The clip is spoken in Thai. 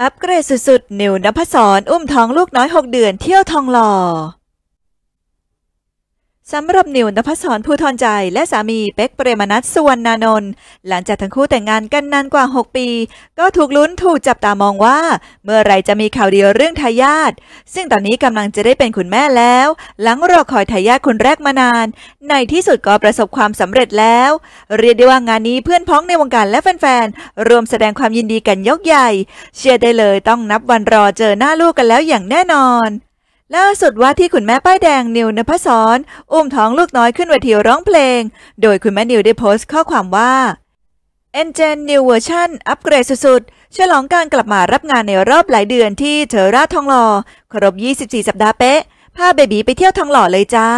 อัปเกรดสุดๆนิวนภศรอุ้มท้องลูกน้อยหกเดือน เที่ยวทองหล่อสำหรับนิวนภศรผู้ทอนใจและสามีเป็กเปรมนัทสุวรรณนนท์หลังจากทั้งคู่แต่งงานกันนานกว่า 6 ปี ก็ถูกลุ้นถูกจับตามองว่า เมื่อไรจะมีข่าวดีเรื่องทายาทซึ่งตอนนี้กำลังจะได้เป็นคุณแม่แล้ว หลังรอคอยทายาทคนแรกมานาน ในที่สุดก็ประสบความสำเร็จแล้วเรียกได้ว่างานนี้เพื่อนพ้องในวงการและแฟนๆรวมแสดงความยินดีกันยกใหญ่ เชื่อได้เลยต้องนับวันรอเจอหน้าลูกกันแล้วอย่างแน่นอนล่าสุดว่าที่คุณแม่ป้ายแดงนิวนภศรอุ้มท้องลูกน้อยขึ้นเวทีร้องเพลง โดยคุณแม่นิวได้โพสต์ข้อความว่าเอ็นเจนนิวเวอร์ชันอัปเกรดสุดๆฉลองการกลับมารับงานในรอบหลายเดือนที่เทอร่าทองหล่อครบ 24 สัปดาห์เป๊ะพาเบบีไปเที่ยวทองหล่อเลยจ้า